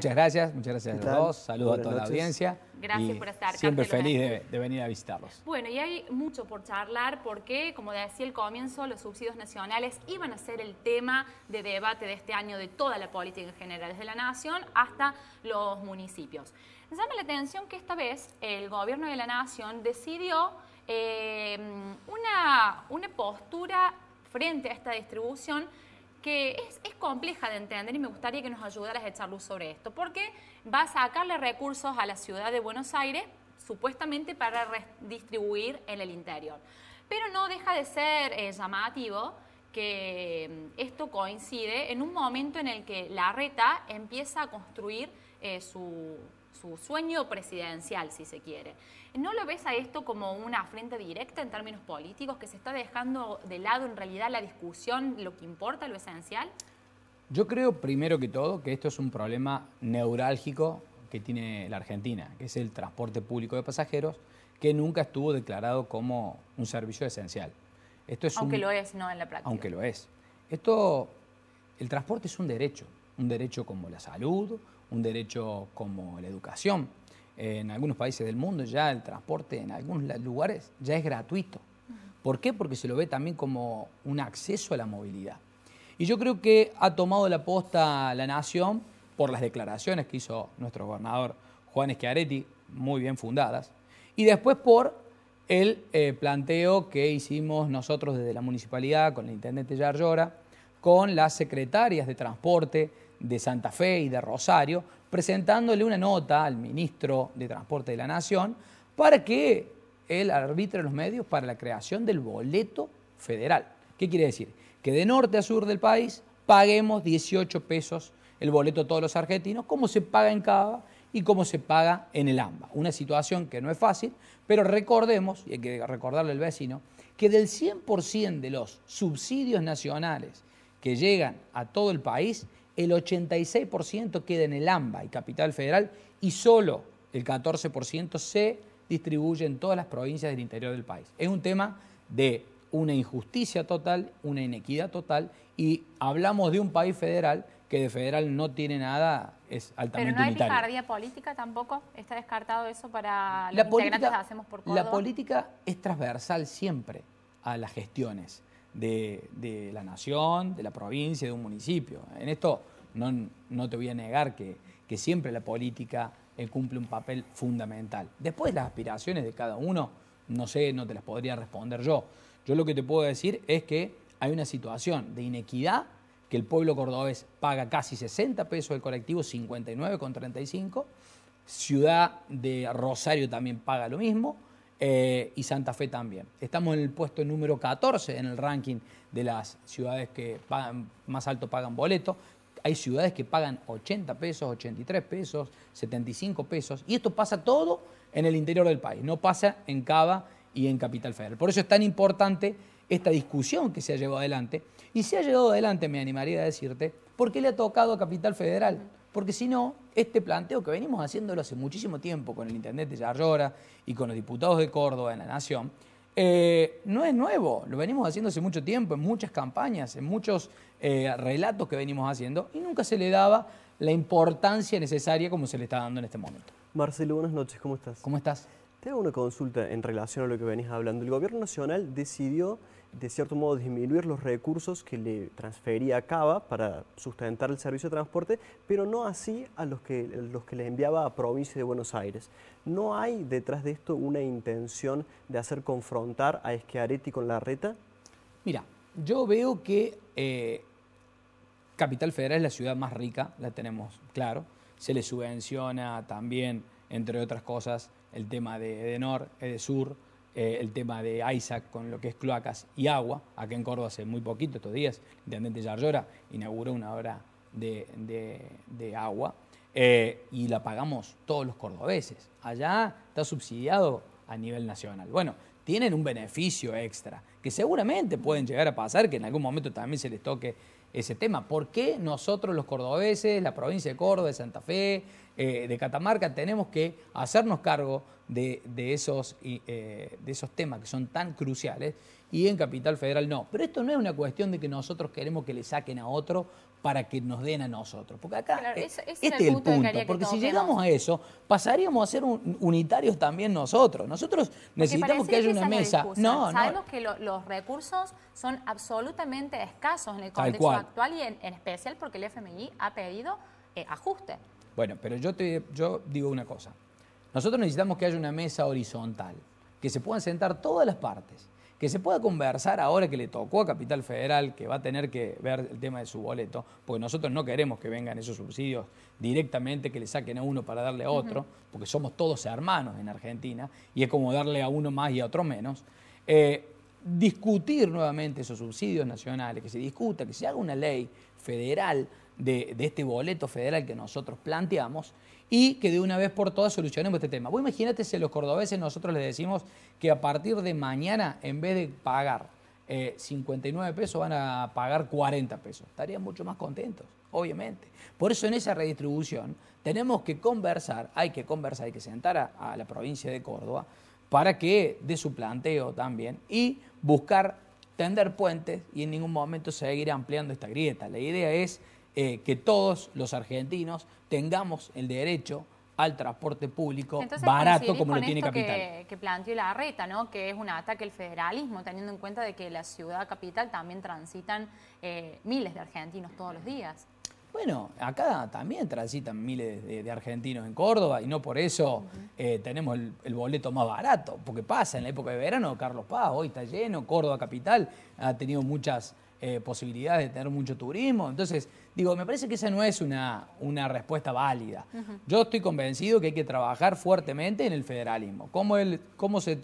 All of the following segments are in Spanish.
Muchas gracias, muchas gracias a todos, Saludos a toda la audiencia. Gracias por estar. Siempre feliz de, venir a visitarlos. Bueno, y hay mucho por charlar porque, como decía el comienzo, los subsidios nacionales iban a ser el tema de debate de este año de toda la política en general, desde la nación hasta los municipios. Me llama la atención que esta vez el gobierno de la nación decidió eh, una, una postura frente a esta distribución que es, compleja de entender y me gustaría que nos ayudaras a echar luz sobre esto, porque va a sacarle recursos a la ciudad de Buenos Aires supuestamente para redistribuir en el interior. Pero no deja de ser eh, llamativo que mm, esto coincide en un momento en el que la reta empieza a construir eh, su, su sueño presidencial, si se quiere. ¿No lo ves a esto como una frente directa en términos políticos, que se está dejando de lado en realidad la discusión, lo que importa, lo esencial? Yo creo, primero que todo, que esto es un problema neurálgico que tiene la Argentina, que es el transporte público de pasajeros, que nunca estuvo declarado como un servicio esencial. Esto es aunque lo es, no en la práctica. Aunque lo es. Esto, el transporte es un derecho, un derecho como la salud, un derecho como la educación. En algunos países del mundo ya el transporte en algunos lugares ya es gratuito. ¿Por qué? Porque se lo ve también como un acceso a la movilidad. Y yo creo que ha tomado la posta la nación por las declaraciones que hizo nuestro gobernador Juan Schiaretti, muy bien fundadas, y después por el eh, planteo que hicimos nosotros desde la municipalidad con el intendente Yarlora con las secretarias de Transporte de Santa Fe y de Rosario, presentándole una nota al ministro de Transporte de la Nación para que él arbitre los medios para la creación del boleto federal. ¿Qué quiere decir? Que de norte a sur del país paguemos 18 pesos el boleto a todos los argentinos, como se paga en Cava y como se paga en el AMBA. Una situación que no es fácil, pero recordemos, y hay que recordarle al vecino, que del 100% de los subsidios nacionales que llegan a todo el país, el 86% queda en el AMBA y Capital Federal y solo el 14% se distribuye en todas las provincias del interior del país. Es un tema de una injusticia total, una inequidad total y hablamos de un país federal que de federal no tiene nada, es altamente Pero no hay política tampoco, está descartado eso para los la integrantes Hacemos por La política es transversal siempre a las gestiones de, la nación, de la provincia, de un municipio. En esto no, te voy a negar que, siempre la política eh, cumple un papel fundamental. Después las aspiraciones de cada uno, no sé, no te las podría responder yo. Yo lo que te puedo decir es que hay una situación de inequidad que el pueblo cordobés paga casi 60 pesos el colectivo, 59,35. Ciudad de Rosario también paga lo mismo. Eh, y Santa Fe también. Estamos en el puesto número 14 en el ranking de las ciudades que más alto pagan boleto. Hay ciudades que pagan 80 pesos, 83 pesos, 75 pesos. Y esto pasa todo en el interior del país, no pasa en Cava y en Capital Federal. Por eso es tan importante esta discusión que se ha llevado adelante. Y se ha llevado adelante, me animaría a decirte, porque le ha tocado a Capital Federal porque si no, este planteo que venimos haciéndolo hace muchísimo tiempo con el intendente Yarlora y con los diputados de Córdoba en la Nación, eh, no es nuevo, lo venimos haciendo hace mucho tiempo, en muchas campañas, en muchos eh, relatos que venimos haciendo, y nunca se le daba la importancia necesaria como se le está dando en este momento. Marcelo, buenas noches, ¿cómo estás? ¿Cómo estás? Tengo una consulta en relación a lo que venís hablando. El gobierno nacional decidió, de cierto modo, disminuir los recursos que le transfería a Cava para sustentar el servicio de transporte, pero no así a los que, los que le enviaba a provincia de Buenos Aires. ¿No hay detrás de esto una intención de hacer confrontar a Eschiaretti con la reta? Mira, yo veo que eh, Capital Federal es la ciudad más rica, la tenemos claro. Se le subvenciona también, entre otras cosas, el tema de Edenor, Edesur, eh, el tema de Isaac con lo que es cloacas y agua. Acá en Córdoba hace muy poquito, estos días, el intendente Yarlora inauguró una obra de, de agua eh, y la pagamos todos los cordobeses. Allá está subsidiado a nivel nacional. Bueno, tienen un beneficio extra que seguramente pueden llegar a pasar, que en algún momento también se les toque ese tema. ¿Por qué nosotros los cordobeses, la provincia de Córdoba, de Santa Fe, eh, de Catamarca, tenemos que hacernos cargo de, esos, eh, de esos temas que son tan cruciales y en Capital Federal no? Pero esto no es una cuestión de que nosotros queremos que le saquen a otro para que nos den a nosotros. Porque acá eh, este es el punto, porque si llegamos a eso, pasaríamos a ser unitarios también nosotros. Nosotros necesitamos que haya una mesa. No, que los recursos son absolutamente escasos en el contexto actual y en, especial porque el FMI ha pedido eh, ajuste. Bueno, pero yo, te, yo digo una cosa. Nosotros necesitamos que haya una mesa horizontal, que se puedan sentar todas las partes, que se pueda conversar ahora que le tocó a Capital Federal, que va a tener que ver el tema de su boleto, porque nosotros no queremos que vengan esos subsidios directamente, que le saquen a uno para darle a otro, porque somos todos hermanos en Argentina, y es como darle a uno más y a otro menos. Eh, discutir nuevamente esos subsidios nacionales, que se discuta, que se haga una ley federal de, este boleto federal que nosotros planteamos y que de una vez por todas solucionemos este tema. Vos imagínate si a los cordobeses nosotros les decimos que a partir de mañana, en vez de pagar 59 eh, pesos, van a pagar 40 pesos. Estarían mucho más contentos, obviamente. Por eso en esa redistribución tenemos que conversar, hay que conversar, hay que sentar a la provincia de Córdoba para que de su planteo también y buscar tender puentes y en ningún momento seguir ampliando esta grieta. La idea es eh, que todos los argentinos tengamos el derecho al transporte público barato como lo tiene Capital. Que, que planteó la reta, ¿no? que es un ataque al federalismo, teniendo en cuenta de que la ciudad capital también transitan eh, miles de argentinos todos los días. Bueno, acá también transitan miles de, argentinos en Córdoba y no por eso eh, tenemos el, boleto más barato, porque pasa en la época de verano, Carlos Paz, hoy está lleno, Córdoba capital ha tenido muchas eh, posibilidades de tener mucho turismo, entonces digo, me parece que esa no es una, respuesta válida. Yo estoy convencido que hay que trabajar fuertemente en el federalismo, cómo se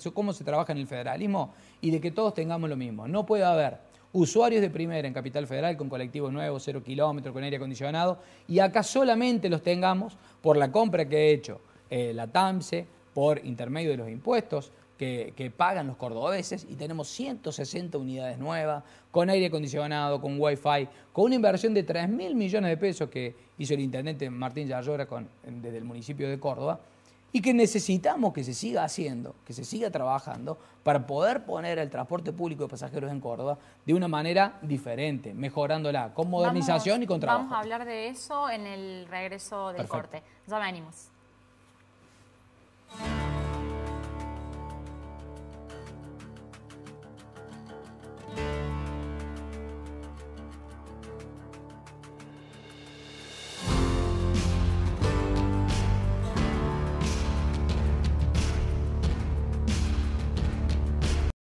trabaja en el federalismo y de que todos tengamos lo mismo, no puede haber usuarios de primera en Capital Federal con colectivos nuevos, cero kilómetros, con aire acondicionado, y acá solamente los tengamos por la compra que ha hecho eh, la TAMSE, por intermedio de los impuestos, que, pagan los cordobeses y tenemos 160 unidades nuevas, con aire acondicionado, con wifi, con una inversión de 3 mil millones de pesos que hizo el intendente Martín Yallora desde el municipio de Córdoba, y que necesitamos que se siga haciendo, que se siga trabajando para poder poner el transporte público de pasajeros en Córdoba de una manera diferente, mejorándola con modernización y con trabajo. Vamos a hablar de eso en el regreso del corte. Ya venimos.